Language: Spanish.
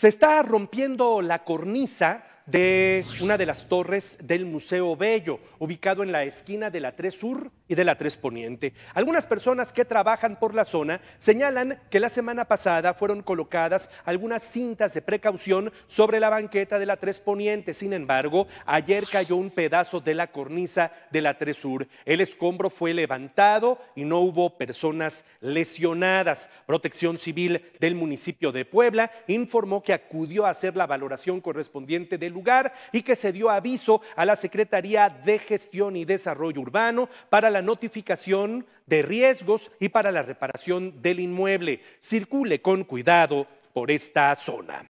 Se está rompiendo la cornisa de una de las torres del Museo Bello, ubicado en la esquina de la tres Sur y de la tres Poniente. Algunas personas que trabajan por la zona señalan que la semana pasada fueron colocadas algunas cintas de precaución sobre la banqueta de la tres Poniente. Sin embargo, ayer cayó un pedazo de la cornisa de la 3 Sur. El escombro fue levantado y no hubo personas lesionadas. Protección Civil del municipio de Puebla informó que acudió a hacer la valoración correspondiente del lugar y que se dio aviso a la Secretaría de Gestión y Desarrollo Urbano para la notificación de riesgos y para la reparación del inmueble. Circule con cuidado por esta zona.